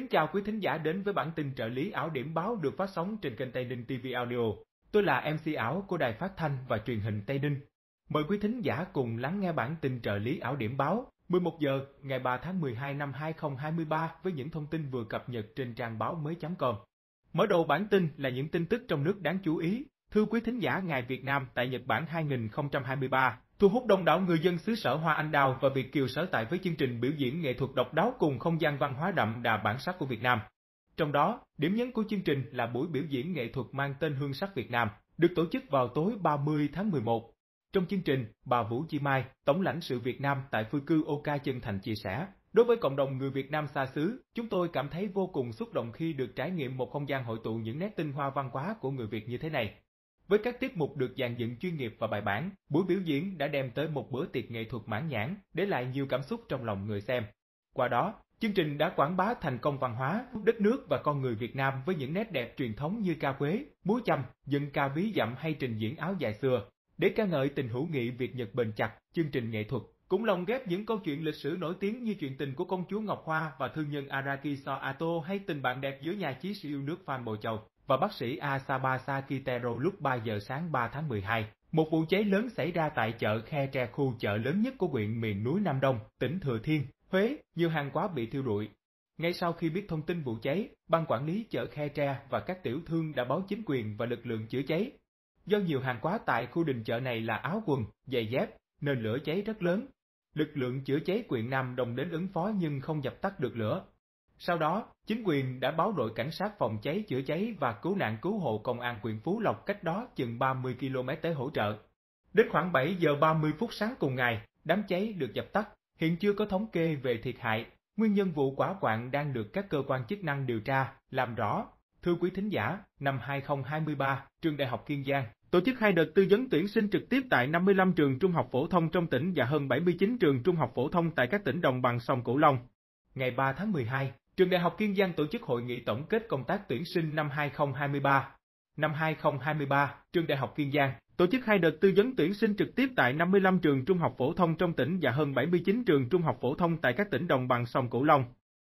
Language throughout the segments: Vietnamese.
Kính chào quý thính giả đến với bản tin trợ lý ảo điểm báo được phát sóng trên kênh Tây Ninh TV Audio. Tôi là MC ảo của Đài Phát Thanh và Truyền hình Tây Ninh. Mời quý thính giả cùng lắng nghe bản tin trợ lý ảo điểm báo 11 giờ ngày 3 tháng 12 năm 2023 với những thông tin vừa cập nhật trên trang báo mới.com. Mở đầu bản tin là những tin tức trong nước đáng chú ý. Thưa quý thính giả ngày Việt Nam tại Nhật Bản 2023, thu hút đông đảo người dân xứ sở Hoa Anh Đào và Việt Kiều sở tại với chương trình biểu diễn nghệ thuật độc đáo cùng không gian văn hóa đậm đà bản sắc của Việt Nam. Trong đó, điểm nhấn của chương trình là buổi biểu diễn nghệ thuật mang tên Hương sắc Việt Nam, được tổ chức vào tối 30 tháng 11. Trong chương trình, bà Vũ Chi Mai, Tổng lãnh sự Việt Nam tại phương cư Oka Chân Thành chia sẻ, Đối với cộng đồng người Việt Nam xa xứ, chúng tôi cảm thấy vô cùng xúc động khi được trải nghiệm một không gian hội tụ những nét tinh hoa văn hóa của người Việt như thế này. Với các tiết mục được dàn dựng chuyên nghiệp và bài bản, buổi biểu diễn đã đem tới một bữa tiệc nghệ thuật mãn nhãn, để lại nhiều cảm xúc trong lòng người xem. Qua đó, chương trình đã quảng bá thành công văn hóa, đất nước và con người Việt Nam với những nét đẹp truyền thống như ca quế, múa chăm, dân ca ví dặm hay trình diễn áo dài xưa. Để ca ngợi tình hữu nghị Việt Nhật bền chặt, chương trình nghệ thuật cũng lồng ghép những câu chuyện lịch sử nổi tiếng như chuyện tình của công chúa Ngọc Hoa và thương nhân Araki Soato hay tình bạn đẹp giữa nhà chí siêu nước Phan Bội Châu và bác sĩ Asabasa Kitero lúc 3 giờ sáng 3 tháng 12. Một vụ cháy lớn xảy ra tại chợ Khe Tre khu chợ lớn nhất của huyện miền núi Nam Đông, tỉnh Thừa Thiên, Huế, nhiều hàng hóa bị thiêu rụi. Ngay sau khi biết thông tin vụ cháy, ban quản lý chợ Khe Tre và các tiểu thương đã báo chính quyền và lực lượng chữa cháy. Do nhiều hàng hóa tại khu đình chợ này là áo quần, giày dép, nên lửa cháy rất lớn. Lực lượng chữa cháy quyện Nam Đông đến ứng phó nhưng không dập tắt được lửa, sau đó, chính quyền đã báo đội cảnh sát phòng cháy chữa cháy và cứu nạn cứu hộ công an huyện Phú Lộc cách đó chừng 30 km tới hỗ trợ. Đến khoảng 7 giờ 30 phút sáng cùng ngày, đám cháy được dập tắt, hiện chưa có thống kê về thiệt hại, nguyên nhân vụ quả quạng đang được các cơ quan chức năng điều tra, làm rõ. Thưa quý thính giả, năm 2023, Trường Đại học Kiên Giang tổ chức hai đợt tư vấn tuyển sinh trực tiếp tại 55 trường trung học phổ thông trong tỉnh và hơn 79 trường trung học phổ thông tại các tỉnh đồng bằng sông Cửu Long. Ngày 3 tháng 12, Trường Đại học Kiên Giang tổ chức hội nghị tổng kết công tác tuyển sinh năm 2023. Năm 2023, Trường Đại học Kiên Giang tổ chức hai đợt tư vấn tuyển sinh trực tiếp tại 55 trường trung học phổ thông trong tỉnh và hơn 79 trường trung học phổ thông tại các tỉnh đồng bằng sông Cửu Long.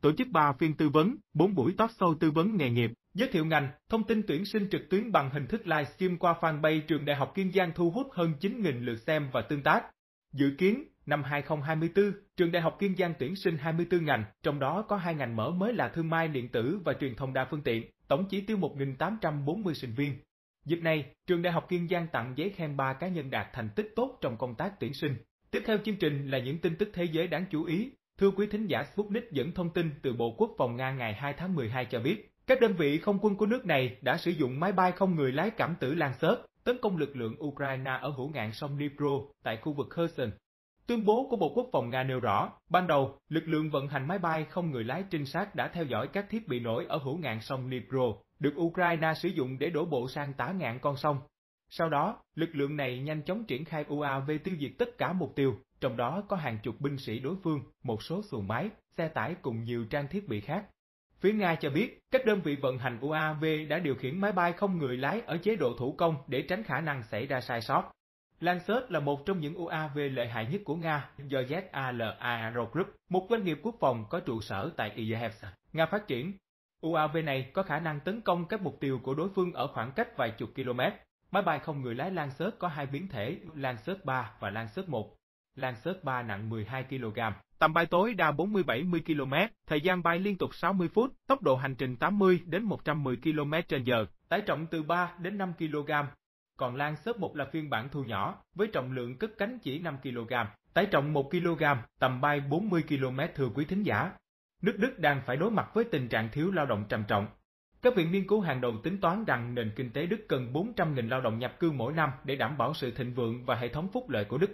Tổ chức 3 phiên tư vấn, 4 buổi talk show tư vấn nghề nghiệp, giới thiệu ngành, thông tin tuyển sinh trực tuyến bằng hình thức livestream qua fanpage Trường Đại học Kiên Giang thu hút hơn 9.000 lượt xem và tương tác. Dự kiến, Năm 2024, Trường Đại học Kiên Giang tuyển sinh 24 ngành, trong đó có hai ngành mở mới là thương mại điện tử và truyền thông đa phương tiện, tổng chỉ tiêu 1.840 sinh viên. Dịp này, Trường Đại học Kiên Giang tặng giấy khen 3 cá nhân đạt thành tích tốt trong công tác tuyển sinh. Tiếp theo chương trình là những tin tức thế giới đáng chú ý. Thưa quý thính giả Sputnik dẫn thông tin từ Bộ Quốc phòng Nga ngày 2 tháng 12 cho biết, các đơn vị không quân của nước này đã sử dụng máy bay không người lái cảm tử lan Lancet tấn công lực lượng Ukraine ở hữu ngạn sông Dnipro tại khu vực Kherson. Tuyên bố của Bộ Quốc phòng Nga nêu rõ, ban đầu, lực lượng vận hành máy bay không người lái trinh sát đã theo dõi các thiết bị nổi ở hữu ngạn sông Dnipro, được Ukraine sử dụng để đổ bộ sang tả ngạn con sông. Sau đó, lực lượng này nhanh chóng triển khai UAV tiêu diệt tất cả mục tiêu, trong đó có hàng chục binh sĩ đối phương, một số xuồng máy, xe tải cùng nhiều trang thiết bị khác. Phía Nga cho biết, các đơn vị vận hành UAV đã điều khiển máy bay không người lái ở chế độ thủ công để tránh khả năng xảy ra sai sót. Lancet là một trong những UAV lợi hại nhất của Nga do ZAL Aero Group, một doanh nghiệp quốc phòng có trụ sở tại Izhevsk, Nga phát triển. UAV này có khả năng tấn công các mục tiêu của đối phương ở khoảng cách vài chục km. Máy bay không người lái Lancet có hai biến thể Lancet 3 và Lancet 1. Lancet 3 nặng 12 kg, tầm bay tối đa 40-70 km, thời gian bay liên tục 60 phút, tốc độ hành trình 80 đến 110 km/h, tải trọng từ 3 đến 5 kg, còn lan xớp một là phiên bản thu nhỏ, với trọng lượng cất cánh chỉ 5 kg, tải trọng 1 kg, tầm bay 40 km thưa quý thính giả. Nước Đức đang phải đối mặt với tình trạng thiếu lao động trầm trọng. Các viện nghiên cứu hàng đầu tính toán rằng nền kinh tế Đức cần 400.000 lao động nhập cư mỗi năm để đảm bảo sự thịnh vượng và hệ thống phúc lợi của Đức.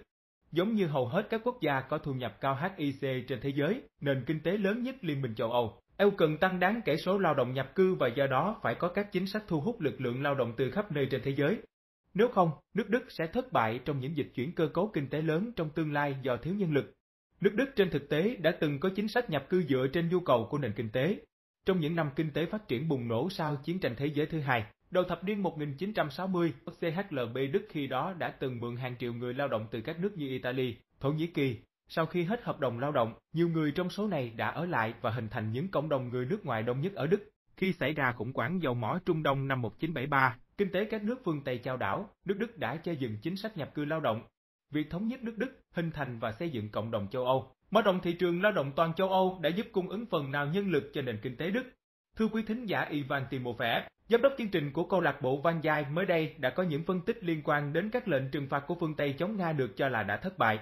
Giống như hầu hết các quốc gia có thu nhập cao HIC trên thế giới, nền kinh tế lớn nhất Liên minh châu Âu, EU cần tăng đáng kể số lao động nhập cư và do đó phải có các chính sách thu hút lực lượng lao động từ khắp nơi trên thế giới, nếu không, nước Đức sẽ thất bại trong những dịch chuyển cơ cấu kinh tế lớn trong tương lai do thiếu nhân lực. Nước Đức trên thực tế đã từng có chính sách nhập cư dựa trên nhu cầu của nền kinh tế. Trong những năm kinh tế phát triển bùng nổ sau chiến tranh thế giới thứ hai, đầu thập niên 1960, CHLB Đức khi đó đã từng mượn hàng triệu người lao động từ các nước như Italy, Thổ Nhĩ Kỳ. Sau khi hết hợp đồng lao động, nhiều người trong số này đã ở lại và hình thành những cộng đồng người nước ngoài đông nhất ở Đức. Khi xảy ra khủng hoảng dầu mỏ Trung Đông năm 1973, Kinh tế các nước phương Tây chao đảo, nước Đức đã xây dựng chính sách nhập cư lao động. Việc thống nhất nước Đức hình thành và xây dựng cộng đồng châu Âu, mở rộng thị trường lao động toàn châu Âu đã giúp cung ứng phần nào nhân lực cho nền kinh tế Đức. Thưa quý thính giả Ivan Timofeev, giám đốc chương trình của câu lạc bộ Van Dài mới đây đã có những phân tích liên quan đến các lệnh trừng phạt của phương Tây chống Nga được cho là đã thất bại.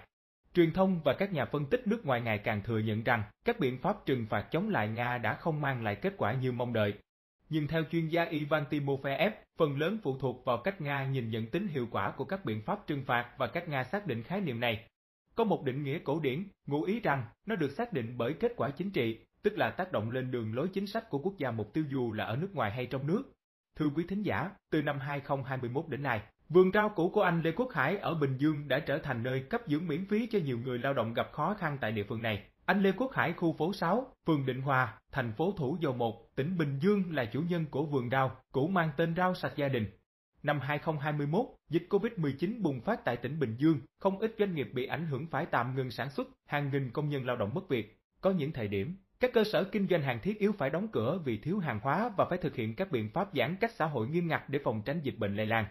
Truyền thông và các nhà phân tích nước ngoài ngày càng thừa nhận rằng các biện pháp trừng phạt chống lại Nga đã không mang lại kết quả như mong đợi, nhưng theo chuyên gia Ivan Timofeev, phần lớn phụ thuộc vào cách Nga nhìn nhận tính hiệu quả của các biện pháp trừng phạt và cách Nga xác định khái niệm này. Có một định nghĩa cổ điển, ngụ ý rằng nó được xác định bởi kết quả chính trị, tức là tác động lên đường lối chính sách của quốc gia mục tiêu dù là ở nước ngoài hay trong nước. Thưa quý thính giả, từ năm 2021 đến nay, vườn rau củ của anh Lê Quốc Hải ở Bình Dương đã trở thành nơi cấp dưỡng miễn phí cho nhiều người lao động gặp khó khăn tại địa phương này. Anh Lê Quốc Hải khu phố 6, phường Định Hòa, thành phố Thủ Dầu Một, tỉnh Bình Dương là chủ nhân của vườn rau, cũ mang tên rau sạch gia đình. Năm 2021, dịch Covid-19 bùng phát tại tỉnh Bình Dương, không ít doanh nghiệp bị ảnh hưởng phải tạm ngừng sản xuất, hàng nghìn công nhân lao động mất việc. Có những thời điểm, các cơ sở kinh doanh hàng thiết yếu phải đóng cửa vì thiếu hàng hóa và phải thực hiện các biện pháp giãn cách xã hội nghiêm ngặt để phòng tránh dịch bệnh lây lan.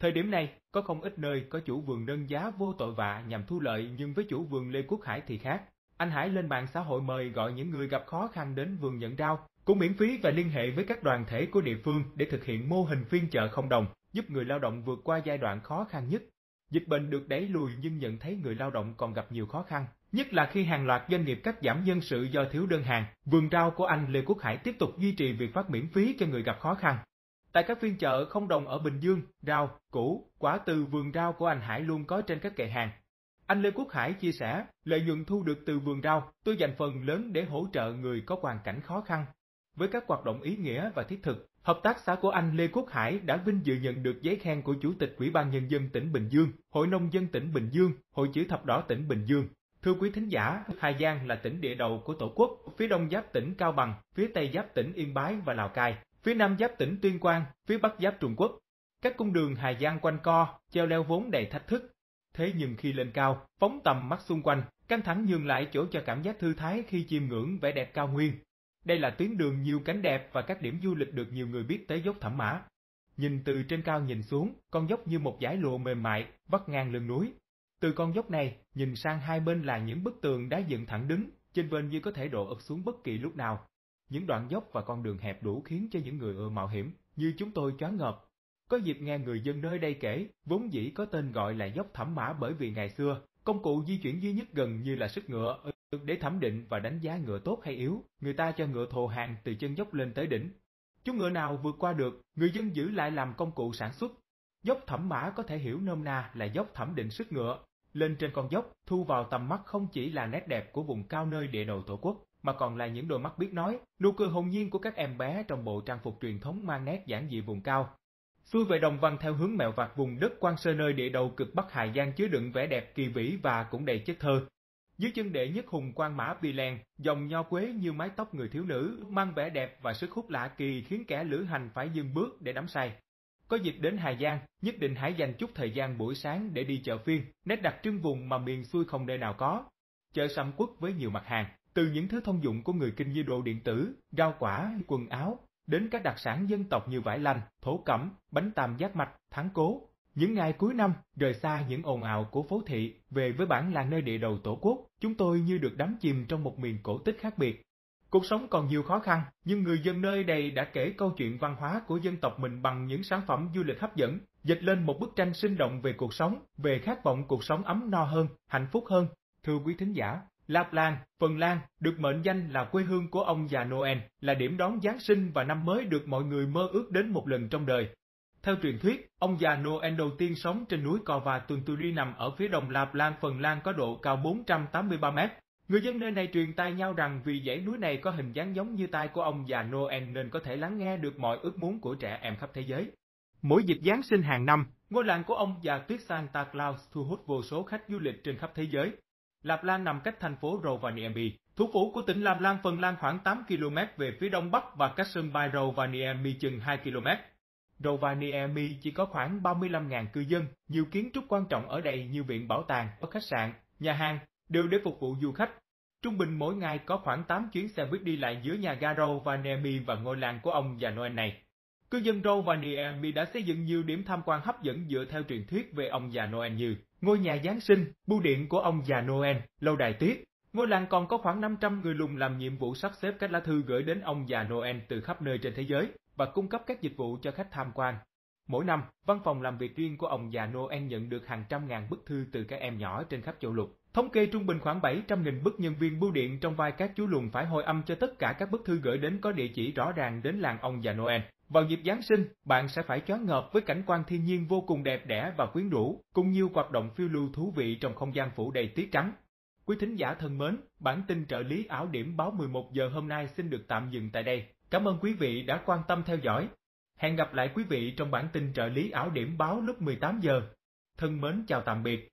Thời điểm này, có không ít nơi có chủ vườn đơn giá vô tội vạ nhằm thu lợi nhưng với chủ vườn Lê Quốc Hải thì khác anh Hải lên mạng xã hội mời gọi những người gặp khó khăn đến vườn nhận rau, cũng miễn phí và liên hệ với các đoàn thể của địa phương để thực hiện mô hình phiên chợ không đồng, giúp người lao động vượt qua giai đoạn khó khăn nhất. Dịch bệnh được đẩy lùi nhưng nhận thấy người lao động còn gặp nhiều khó khăn, nhất là khi hàng loạt doanh nghiệp cắt giảm nhân sự do thiếu đơn hàng. Vườn rau của anh Lê Quốc Hải tiếp tục duy trì việc phát miễn phí cho người gặp khó khăn. Tại các phiên chợ không đồng ở Bình Dương, rau, củ, quả từ vườn rau của anh Hải luôn có trên các kệ hàng, anh Lê Quốc Hải chia sẻ, lợi nhuận thu được từ vườn rau, tôi dành phần lớn để hỗ trợ người có hoàn cảnh khó khăn. Với các hoạt động ý nghĩa và thiết thực, hợp tác xã của anh Lê Quốc Hải đã vinh dự nhận được giấy khen của Chủ tịch Ủy ban Nhân dân tỉnh Bình Dương, Hội Nông dân tỉnh Bình Dương, Hội chữ thập đỏ tỉnh Bình Dương. Thưa quý thính giả, Hà Giang là tỉnh địa đầu của Tổ quốc, phía đông giáp tỉnh Cao Bằng, phía tây giáp tỉnh Yên Bái và Lào Cai, phía nam giáp tỉnh Tuyên Quang, phía bắc giáp Trung Quốc. Các cung đường Hà Giang quanh co, treo leo vốn đầy thách thức, Thế nhưng khi lên cao, phóng tầm mắt xung quanh, căng thẳng nhường lại chỗ cho cảm giác thư thái khi chiêm ngưỡng vẻ đẹp cao nguyên. Đây là tuyến đường nhiều cánh đẹp và các điểm du lịch được nhiều người biết tới dốc Thẩm Mã. Nhìn từ trên cao nhìn xuống, con dốc như một dải lụa mềm mại, vắt ngang lưng núi. Từ con dốc này, nhìn sang hai bên là những bức tường đá dựng thẳng đứng, trên bên như có thể đổ ập xuống bất kỳ lúc nào. Những đoạn dốc và con đường hẹp đủ khiến cho những người ưa mạo hiểm, như chúng tôi choáng ngợp, có dịp nghe người dân nơi đây kể, vốn dĩ có tên gọi là dốc thẩm mã bởi vì ngày xưa, công cụ di chuyển duy nhất gần như là sức ngựa, để thẩm định và đánh giá ngựa tốt hay yếu, người ta cho ngựa thồ hàng từ chân dốc lên tới đỉnh. Chú ngựa nào vượt qua được, người dân giữ lại làm công cụ sản xuất. Dốc thẩm mã có thể hiểu nôm na là dốc thẩm định sức ngựa. Lên trên con dốc, thu vào tầm mắt không chỉ là nét đẹp của vùng cao nơi địa đầu tổ quốc, mà còn là những đôi mắt biết nói, nụ cười hồn nhiên của các em bé trong bộ trang phục truyền thống mang nét giản dị vùng cao, Xuôi về đồng văn theo hướng mèo vặt vùng đất quan sơ nơi địa đầu cực Bắc Hà Giang chứa đựng vẻ đẹp kỳ vĩ và cũng đầy chất thơ. Dưới chân đệ nhất hùng quan mã Bi Lan, dòng nho quế như mái tóc người thiếu nữ, mang vẻ đẹp và sức hút lạ kỳ khiến kẻ lữ hành phải dừng bước để đắm say. Có dịp đến Hà Giang, nhất định hãy dành chút thời gian buổi sáng để đi chợ phiên, nét đặc trưng vùng mà miền xuôi không nơi nào có. Chợ Sầm Quốc với nhiều mặt hàng, từ những thứ thông dụng của người kinh như đồ điện tử, rau quả, quần áo, đến các đặc sản dân tộc như vải lanh, thổ cẩm, bánh tam giác mạch, thắng cố. Những ngày cuối năm, rời xa những ồn ào của phố thị, về với bản làng nơi địa đầu tổ quốc, chúng tôi như được đắm chìm trong một miền cổ tích khác biệt. Cuộc sống còn nhiều khó khăn, nhưng người dân nơi đây đã kể câu chuyện văn hóa của dân tộc mình bằng những sản phẩm du lịch hấp dẫn, dịch lên một bức tranh sinh động về cuộc sống, về khát vọng cuộc sống ấm no hơn, hạnh phúc hơn. Thưa quý thính giả, Lapland, Phần Lan được mệnh danh là quê hương của ông già Noel, là điểm đón Giáng sinh và năm mới được mọi người mơ ước đến một lần trong đời. Theo truyền thuyết, ông già Noel đầu tiên sống trên núi Cò và tuần Cova Tunturi nằm ở phía đông Lapland, Phần Lan có độ cao 483 mét. Người dân nơi này truyền tai nhau rằng vì dãy núi này có hình dáng giống như tai của ông già Noel nên có thể lắng nghe được mọi ước muốn của trẻ em khắp thế giới. Mỗi dịp Giáng sinh hàng năm, ngôi làng của ông già Tuyết Santa Claus thu hút vô số khách du lịch trên khắp thế giới, Lạp Lan nằm cách thành phố Rovaniemi, thủ phủ của tỉnh Lạp Lan Phần Lan khoảng 8 km về phía đông bắc và cách sân bay Rovaniemi chừng 2 km. Rovaniemi chỉ có khoảng 35.000 cư dân, nhiều kiến trúc quan trọng ở đây như viện bảo tàng, có khách sạn, nhà hàng, đều để phục vụ du khách. Trung bình mỗi ngày có khoảng 8 chuyến xe buýt đi lại giữa nhà ga Rovaniemi và ngôi làng của ông già Noel này. Cư dân Rovaniemi đã xây dựng nhiều điểm tham quan hấp dẫn dựa theo truyền thuyết về ông già Noel như Ngôi nhà Giáng sinh, bưu điện của ông già Noel, lâu đài tuyết. Ngôi làng còn có khoảng 500 người lùng làm nhiệm vụ sắp xếp các lá thư gửi đến ông già Noel từ khắp nơi trên thế giới và cung cấp các dịch vụ cho khách tham quan. Mỗi năm, văn phòng làm việc riêng của ông già Noel nhận được hàng trăm ngàn bức thư từ các em nhỏ trên khắp châu lục. Thống kê trung bình khoảng 700.000 bức nhân viên bưu điện trong vai các chú lùn phải hồi âm cho tất cả các bức thư gửi đến có địa chỉ rõ ràng đến làng ông già Noel. Vào dịp Giáng sinh, bạn sẽ phải choáng ngợp với cảnh quan thiên nhiên vô cùng đẹp đẽ và quyến rũ, cùng nhiều hoạt động phiêu lưu thú vị trong không gian phủ đầy tuyết trắng. Quý thính giả thân mến, bản tin trợ lý ảo điểm báo 11 giờ hôm nay xin được tạm dừng tại đây. Cảm ơn quý vị đã quan tâm theo dõi. Hẹn gặp lại quý vị trong bản tin trợ lý ảo điểm báo lúc 18 giờ. Thân mến chào tạm biệt.